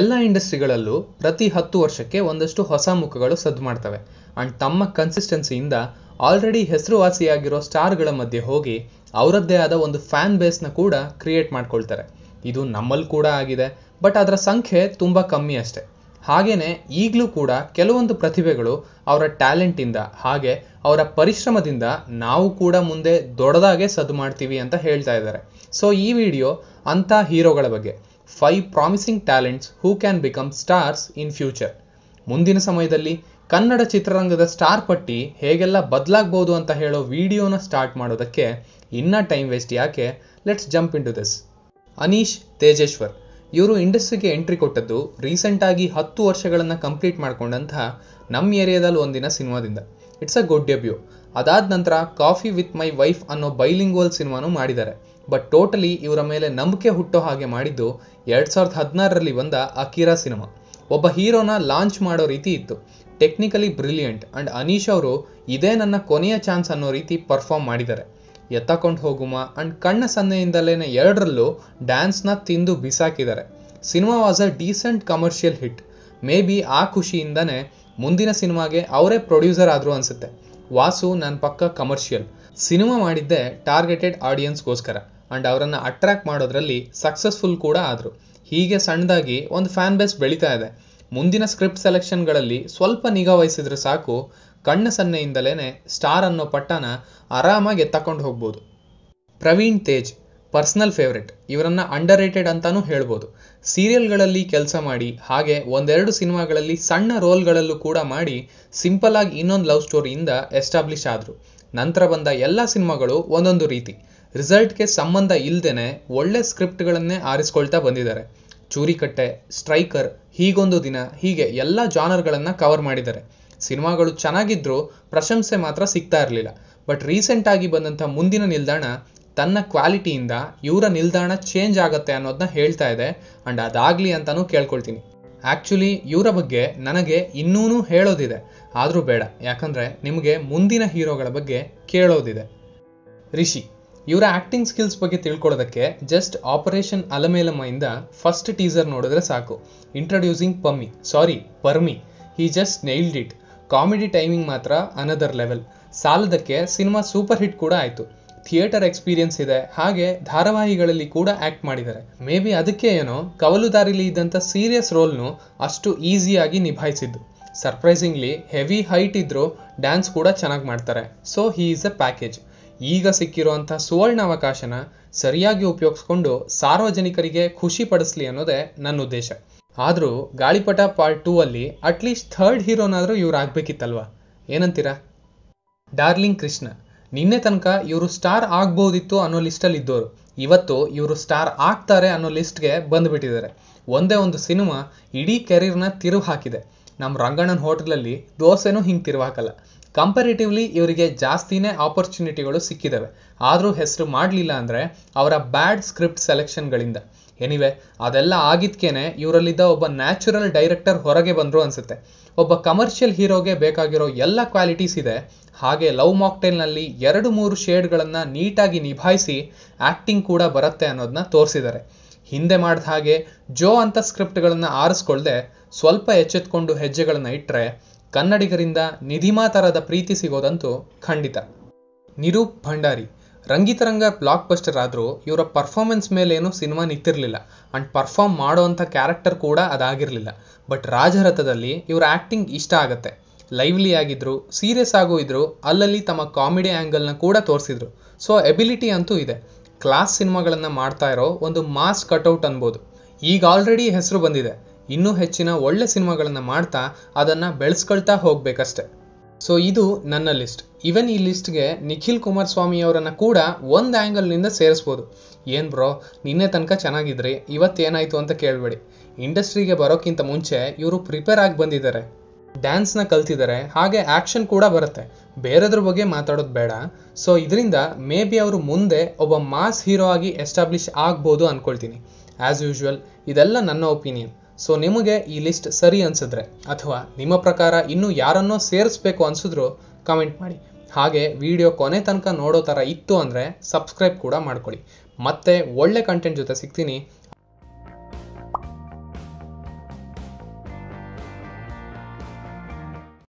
ಎಲ್ಲ ಇಂಡಸ್ಟ್ರಿಗಳಲ್ಲೂ ಪ್ರತಿ ಹತ್ತು ವರ್ಷಕ್ಕೆ ಒಂದಷ್ಟು ಹೊಸ ಮುಖಗಳು ಸದ್ದು ಮಾಡ್ತವೆ ಅಂಡ್ ತಮ್ಮ ಕನ್ಸಿಸ್ಟೆನ್ಸಿಯಿಂದ ಆಲ್ರೆಡಿ ಹೆಸರುವಾಸಿಯಾಗಿರೋ ಸ್ಟಾರ್ಗಳ ಮಧ್ಯೆ ಹೋಗಿ ಅವರದ್ದೇ ಆದ ಒಂದು ಫ್ಯಾನ್ ಬೇಸ್ನ ಕೂಡ ಕ್ರಿಯೇಟ್ ಮಾಡ್ಕೊಳ್ತಾರೆ ಇದು ನಮ್ಮಲ್ಲಿ ಕೂಡ ಆಗಿದೆ ಬಟ್ ಅದರ ಸಂಖ್ಯೆ ತುಂಬ ಕಮ್ಮಿ ಅಷ್ಟೆ ಹಾಗೆಯೇ ಈಗಲೂ ಕೂಡ ಕೆಲವೊಂದು ಪ್ರತಿಭೆಗಳು ಅವರ ಟ್ಯಾಲೆಂಟಿಂದ ಹಾಗೆ ಅವರ ಪರಿಶ್ರಮದಿಂದ ನಾವು ಕೂಡ ಮುಂದೆ ದೊಡ್ಡದಾಗೆ ಸದ್ದು ಮಾಡ್ತೀವಿ ಅಂತ ಹೇಳ್ತಾ ಇದ್ದಾರೆ ಸೊ ಈ ವಿಡಿಯೋ ಅಂಥ ಹೀರೋಗಳ ಬಗ್ಗೆ five promising talents who can become stars in future ಮುಂದಿನ ಸಮಯದಲ್ಲಿ ಕನ್ನಡ ಚಿತ್ರರಂಗದ ಸ್ಟಾರ್ ಪಟ್ಟಿ ಹೇಗೆಲ್ಲ ಬದಲಾಗ್ಬೋದು ಅಂತ ಹೇಳೋ ವಿಡಿಯೋನ ಸ್ಟಾರ್ಟ್ ಮಾಡೋದಕ್ಕೆ ಇನ್ನೂ ಟೈಮ್ ವೇಸ್ಟ್ ಯಾಕೆ let's jump into this Anish Tejeshwar ಇವರು ಇಂಡಸ್ಟ್ರಿಗೆ ಎಂಟ್ರಿ ಕೊಟ್ಟದ್ದು ರೀಸೆಂಟ್ ಆಗಿ ಹತ್ತು ವರ್ಷಗಳನ್ನ ಕಂಪ್ಲೀಟ್ ಮಾಡ್ಕೊಂಡಂತಹ ನಮ್ಮ ಏರಿಯಾದಲ್ಲಿ ಒಂದಿನ ಸಿನಿಮಾದಿಂದ ಇಟ್ಸ್ ಅ ಗುಡ್ ಡೆಬ್ಯೂ ಅದಾದ ನಂತರ ಕಾಫಿ ವಿತ್ ಮೈ ವೈಫ್ ಅನ್ನೋ ಬೈಲಿಂಗ್ವಲ್ ಸಿನಿಮಾನು ಮಾಡಿದ್ದಾರೆ ಬಟ್ ಟೋಟಲಿ ಇವರ ಮೇಲೆ ನಂಬಿಕೆ ಹುಟ್ಟೋ ಹಾಗೆ ಮಾಡಿದ್ದು ಎರಡು ಸಾವಿರದ ಹದಿನಾರರಲ್ಲಿ ಬಂದ ಅಕೀರಾ ಸಿನಿಮಾ ಒಬ್ಬ ಹೀರೋನ ಲಾಂಚ್ ಮಾಡೋ ರೀತಿ ಇತ್ತು ಟೆಕ್ನಿಕಲಿ ಬ್ರಿಲಿಯಂಟ್ ಅಂಡ್ ಅನೀಶ್ ಅವರು ಇದೇ ನನ್ನ ಕೊನೆಯ ಚಾನ್ಸ್ ಅನ್ನೋ ರೀತಿ ಪರ್ಫಾರ್ಮ್ ಮಾಡಿದ್ದಾರೆ ಎತ್ತಕೊಂಡು ಹೋಗುಮ ಅಂಡ್ ಕಣ್ಣ ಸನ್ನೆಯಿಂದಲೇ ಎರಡರಲ್ಲೂ ಡ್ಯಾನ್ಸ್ನ ತಿಂದು ಬಿಸಾಕಿದ್ದಾರೆ cinema was a decent commercial hit maybe ಆ ಖುಷಿಯಿಂದನೇ ಮುಂದಿನ ಸಿನಿಮಾಗೆ ಅವರೇ ಪ್ರೊಡ್ಯೂಸರ್ ಆದರು ಅನಿಸುತ್ತೆ ವಾಸು ನನ್ನ ಪಕ್ಕ ಕಮರ್ಷಿಯಲ್ ಸಿನಿಮಾ ಮಾಡಿದ್ದೆ ಟಾರ್ಗೆಟೆಡ್ ಆಡಿಯನ್ಸ್ಗೋಸ್ಕರ ಅಂಡ್ ಅವರನ್ನು ಅಟ್ರಾಕ್ಟ್ ಮಾಡೋದ್ರಲ್ಲಿ ಸಕ್ಸಸ್ಫುಲ್ ಕೂಡ ಆದರು ಹೀಗೆ ಸಣ್ಣದಾಗಿ ಒಂದು ಫ್ಯಾನ್ ಬೇಸ್ ಬೆಳೀತಾ ಇದೆ ಮುಂದಿನ ಸ್ಕ್ರಿಪ್ಟ್ ಸೆಲೆಕ್ಷನ್ಗಳಲ್ಲಿ ಸ್ವಲ್ಪ ನಿಗಾ ವಹಿಸಿದ್ರೆ ಸಾಕು ಕಣ್ಣ ಸನ್ನೆಯಿಂದಲೇ ಸ್ಟಾರ್ ಅನ್ನೋ ಪಟ್ಟನ ಆರಾಮಾಗಿ ಎತ್ತಕೊಂಡು ಹೋಗ್ಬೋದು ಪ್ರವೀಣ್ ತೇಜ್ ಪರ್ಸ್ನಲ್ ಫೇವ್ರೆಟ್ ಇವರನ್ನ ಅಂಡರ್ ರೇಟೆಡ್ ಅಂತಾನೂ ಹೇಳ್ಬೋದು ಸೀರಿಯಲ್ಗಳಲ್ಲಿ ಕೆಲಸ ಮಾಡಿ ಹಾಗೆ ಒಂದೆರಡು ಸಿನಿಮಾಗಳಲ್ಲಿ ಸಣ್ಣ ರೋಲ್ಗಳಲ್ಲೂ ಕೂಡ ಮಾಡಿ ಸಿಂಪಲ್ ಆಗಿ ಇನ್ನೊಂದು ಲವ್ ಸ್ಟೋರಿಯಿಂದ ಎಸ್ಟಾಬ್ಲಿಷ್ ಆದರು ನಂತರ ಬಂದ ಎಲ್ಲ ಸಿನಿಮಾಗಳು ಒಂದೊಂದು ರೀತಿ ರಿಸಲ್ಟ್ಗೆ ಸಂಬಂಧ ಇಲ್ಲದೇನೆ ಒಳ್ಳೆ ಸ್ಕ್ರಿಪ್ಟ್ಗಳನ್ನೇ ಆರಿಸ್ಕೊಳ್ತಾ ಬಂದಿದ್ದಾರೆ ಚೂರಿಕಟ್ಟೆ ಸ್ಟ್ರೈಕರ್ ಹೀಗೊಂದು ದಿನ ಹೀಗೆ ಎಲ್ಲ ಜಾನರ್ಗಳನ್ನು ಕವರ್ ಮಾಡಿದ್ದಾರೆ ಸಿನಿಮಾಗಳು ಚೆನ್ನಾಗಿದ್ದರೂ ಪ್ರಶಂಸೆ ಮಾತ್ರ ಸಿಗ್ತಾ ಇರಲಿಲ್ಲ ಬಟ್ ರೀಸೆಂಟಾಗಿ ಬಂದಂಥ ಮುಂದಿನ ನಿಲ್ದಾಣ ತನ್ನ ಕ್ವಾಲಿಟಿಯಿಂದ ಇವರ ನಿಲ್ದಾಣ ಚೇಂಜ್ ಆಗುತ್ತೆ ಅನ್ನೋದನ್ನ ಹೇಳ್ತಾ ಇದೆ ಆ್ಯಂಡ್ ಅದಾಗಲಿ ಅಂತಲೂ ಕೇಳ್ಕೊಳ್ತೀನಿ ಆ್ಯಕ್ಚುಲಿ ಇವರ ಬಗ್ಗೆ ನನಗೆ ಇನ್ನೂ ಹೇಳೋದಿದೆ ಆದರೂ ಬೇಡ ಯಾಕಂದರೆ ನಿಮಗೆ ಮುಂದಿನ ಹೀರೋಗಳ ಬಗ್ಗೆ ಕೇಳೋದಿದೆ ರಿಷಿ ಇವರ ಆಕ್ಟಿಂಗ್ ಸ್ಕಿಲ್ಸ್ ಬಗ್ಗೆ ತಿಳ್ಕೊಳ್ಳೋದಕ್ಕೆ ಜಸ್ಟ್ ಆಪರೇಷನ್ ಅಲಮೇಲಮ್ಮಿಂದ ಫಸ್ಟ್ ಟೀಸರ್ ನೋಡಿದ್ರೆ ಸಾಕು introducing Pammi sorry Parmi he just nailed it comedy timing ಮಾತ್ರ ಅನದರ್ ಲೆವೆಲ್ ಸಾಲದಕ್ಕೆ ಸಿನಿಮಾ ಸೂಪರ್ ಹಿಟ್ ಕೂಡ ಆಯಿತು ಥಿಯೇಟರ್ ಎಕ್ಸ್ಪೀರಿಯನ್ಸ್ ಇದೆ ಹಾಗೆ ಧಾರಾವಾಹಿಗಳಲ್ಲಿ ಕೂಡ ಆಕ್ಟ್ ಮಾಡಿದ್ದಾರೆ ಮೇ ಬಿ ಅದಕ್ಕೆ ಏನೋ ಕವಲುದಾರಿಲಿ ಇದ್ದಂಥ ಸೀರಿಯಸ್ ರೋಲ್ನು ಅಷ್ಟು ಈಸಿಯಾಗಿ ನಿಭಾಯಿಸಿದ್ದು ಸರ್ಪ್ರೈಸಿಂಗ್ಲಿ ಹೆವಿ ಹೈಟ್ ಇದ್ದರೂ ಡ್ಯಾನ್ಸ್ ಕೂಡ ಚೆನ್ನಾಗಿ ಮಾಡ್ತಾರೆ so he is a package ಈಗ ಸಿಕ್ಕಿರುವಂತಹ ಅವಕಾಶನ ಸರಿಯಾಗಿ ಉಪಯೋಗಿಸ್ಕೊಂಡು ಸಾರ್ವಜನಿಕರಿಗೆ ಖುಷಿ ಪಡಿಸ್ಲಿ ಅನ್ನೋದೇ ನನ್ನ ಉದ್ದೇಶ ಆದರೂ ಗಾಳಿಪಟ ಪಾರ್ಟ್ ಟೂ ಅಲ್ಲಿ ಅಟ್ಲೀಸ್ಟ್ ಥರ್ಡ್ ಹೀರೋನಾದರೂ ಇವ್ರು ಆಗ್ಬೇಕಿತ್ತಲ್ವಾ ಏನಂತೀರಾ ಡಾರ್ಲಿಂಗ್ ಕೃಷ್ಣ ನಿನ್ನೆ ತನಕ ಇವರು ಸ್ಟಾರ್ ಆಗ್ಬೋದಿತ್ತು ಅನ್ನೋ ಲಿಸ್ಟಲ್ಲಿ ಇದ್ದವರು ಇವತ್ತು ಇವರು ಸ್ಟಾರ್ ಆಗ್ತಾರೆ ಅನ್ನೋ ಲಿಸ್ಟ್ಗೆ ಬಂದ್ಬಿಟ್ಟಿದ್ದಾರೆ ಒಂದೇ ಒಂದು ಸಿನಿಮಾ ಇಡೀ ನ ತಿರುವು ಹಾಕಿದೆ ನಮ್ಮ ರಂಗಣ್ಣನ ಅಲ್ಲಿ ದೋಸೆನೂ ಹಿಂಗ್ ತಿರುವು ಹಾಕಲ್ಲ ಕಂಪರೇಟಿವ್ಲಿ ಇವರಿಗೆ ಜಾಸ್ತಿನೇ ಆಪರ್ಚುನಿಟಿಗಳು ಸಿಕ್ಕಿದ್ದಾವೆ ಆದರೂ ಹೆಸರು ಮಾಡಲಿಲ್ಲ ಅಂದರೆ ಅವರ ಬ್ಯಾಡ್ ಸ್ಕ್ರಿಪ್ಟ್ ಸೆಲೆಕ್ಷನ್ಗಳಿಂದ ಎನಿವೆ ಅದೆಲ್ಲ ಆಗಿದ್ಕೇನೆ ಇವರಲ್ಲಿದ್ದ ಒಬ್ಬ ನ್ಯಾಚುರಲ್ ಡೈರೆಕ್ಟರ್ ಹೊರಗೆ ಬಂದರು ಅನಿಸುತ್ತೆ ಒಬ್ಬ ಕಮರ್ಷಿಯಲ್ ಹೀರೋಗೆ ಬೇಕಾಗಿರೋ ಎಲ್ಲ ಕ್ವಾಲಿಟೀಸ್ ಇದೆ ಹಾಗೆ ಲವ್ ಮಾಕ್ಟೇಲ್ನಲ್ಲಿ ಎರಡು ಮೂರು ಶೇಡ್ಗಳನ್ನು ನೀಟಾಗಿ ನಿಭಾಯಿಸಿ ಆ್ಯಕ್ಟಿಂಗ್ ಕೂಡ ಬರುತ್ತೆ ಅನ್ನೋದನ್ನ ತೋರಿಸಿದ್ದಾರೆ ಹಿಂದೆ ಮಾಡಿದ ಹಾಗೆ ಜೋ ಅಂತ ಸ್ಕ್ರಿಪ್ಟ್ಗಳನ್ನು ಆರಿಸ್ಕೊಳ್ಳದೆ ಸ್ವಲ್ಪ ಎಚ್ಚೆತ್ಕೊಂಡು ಹೆಜ್ಜೆಗಳನ್ನು ಇಟ್ಟರೆ ಕನ್ನಡಿಗರಿಂದ ನಿಧಿಮಾ ಪ್ರೀತಿ ಸಿಗೋದಂತೂ ಖಂಡಿತ ನಿರೂಪ್ ಭಂಡಾರಿ ರಂಗಿತರಂಗ ಬ್ಲಾಕ್ ಬಸ್ಟರ್ ಆದರೂ ಇವರ ಪರ್ಫಾರ್ಮೆನ್ಸ್ ಮೇಲೇನು ಸಿನಿಮಾ ನಿಂತಿರಲಿಲ್ಲ ಆ್ಯಂಡ್ ಪರ್ಫಾರ್ಮ್ ಮಾಡೋವಂಥ ಕ್ಯಾರೆಕ್ಟರ್ ಕೂಡ ಅದಾಗಿರಲಿಲ್ಲ ಬಟ್ ರಾಜರಥದಲ್ಲಿ ಇವರ ಆ್ಯಕ್ಟಿಂಗ್ ಇಷ್ಟ ಆಗತ್ತೆ ಲೈವ್ಲಿ ಆಗಿದ್ರು ಸೀರಿಯಸ್ ಆಗೋ ಇದ್ರು ಅಲ್ಲಲ್ಲಿ ತಮ್ಮ ಕಾಮಿಡಿ ಆ್ಯಂಗಲ್ನ ಕೂಡ ತೋರಿಸಿದ್ರು ಸೊ ಎಬಿಲಿಟಿ ಅಂತೂ ಇದೆ ಕ್ಲಾಸ್ ಸಿನಿಮಾಗಳನ್ನು ಮಾಡ್ತಾ ಇರೋ ಒಂದು ಮಾಸ್ ಕಟೌಟ್ ಅನ್ಬೋದು ಈಗ ಆಲ್ರೆಡಿ ಹೆಸರು ಬಂದಿದೆ ಇನ್ನೂ ಹೆಚ್ಚಿನ ಒಳ್ಳೆ ಸಿನಿಮಾಗಳನ್ನು ಮಾಡ್ತಾ ಅದನ್ನು ಬೆಳೆಸ್ಕೊಳ್ತಾ ಹೋಗ್ಬೇಕಷ್ಟೆ ಸೊ ಇದು ನನ್ನ ಲಿಸ್ಟ್ ಇವನ್ ಈ ಲಿಸ್ಟ್ಗೆ ನಿಖಿಲ್ ಸ್ವಾಮಿ ಅವರನ್ನು ಕೂಡ ಒಂದು ಆ್ಯಂಗಲ್ನಿಂದ ಸೇರಿಸ್ಬೋದು ಏನ್ ಬ್ರೋ ನಿನ್ನೆ ತನಕ ಚೆನ್ನಾಗಿದ್ರಿ ಇವತ್ತೇನಾಯಿತು ಅಂತ ಕೇಳಬೇಡಿ ಇಂಡಸ್ಟ್ರಿಗೆ ಬರೋಕ್ಕಿಂತ ಮುಂಚೆ ಇವರು ಪ್ರಿಪೇರ್ ಆಗಿ ಬಂದಿದ್ದಾರೆ ಡ್ಯಾನ್ಸ್ನ ಕಲ್ತಿದ್ದಾರೆ ಹಾಗೆ ಆ್ಯಕ್ಷನ್ ಕೂಡ ಬರುತ್ತೆ ಬೇರೆದ್ರ ಬಗ್ಗೆ ಮಾತಾಡೋದು ಬೇಡ ಸೊ ಇದರಿಂದ ಮೇ ಬಿ ಅವರು ಮುಂದೆ ಒಬ್ಬ ಮಾಸ್ ಹೀರೋ ಆಗಿ ಎಸ್ಟಾಬ್ಲಿಷ್ ಆಗ್ಬೋದು ಅಂದ್ಕೊಳ್ತೀನಿ ಆ್ಯಸ್ ಯೂಶುವಲ್ ಇದೆಲ್ಲ ನನ್ನ ಒಪಿನಿಯನ್ ಸೊ ನಿಮಗೆ ಈ ಲಿಸ್ಟ್ ಸರಿ ಅನ್ಸಿದ್ರೆ ಅಥವಾ ನಿಮ್ಮ ಪ್ರಕಾರ ಇನ್ನೂ ಯಾರನ್ನೋ ಸೇರಿಸ್ಬೇಕು ಅನ್ಸಿದ್ರು ಕಮೆಂಟ್ ಮಾಡಿ ಹಾಗೆ ವಿಡಿಯೋ ಕೊನೆ ತನಕ ನೋಡೋ ತರ ಇತ್ತು ಅಂದ್ರೆ ಸಬ್ಸ್ಕ್ರೈಬ್ ಕೂಡ ಮಾಡ್ಕೊಳ್ಳಿ ಮತ್ತೆ ಒಳ್ಳೆ ಕಂಟೆಂಟ್ ಜೊತೆ ಸಿಗ್ತೀನಿ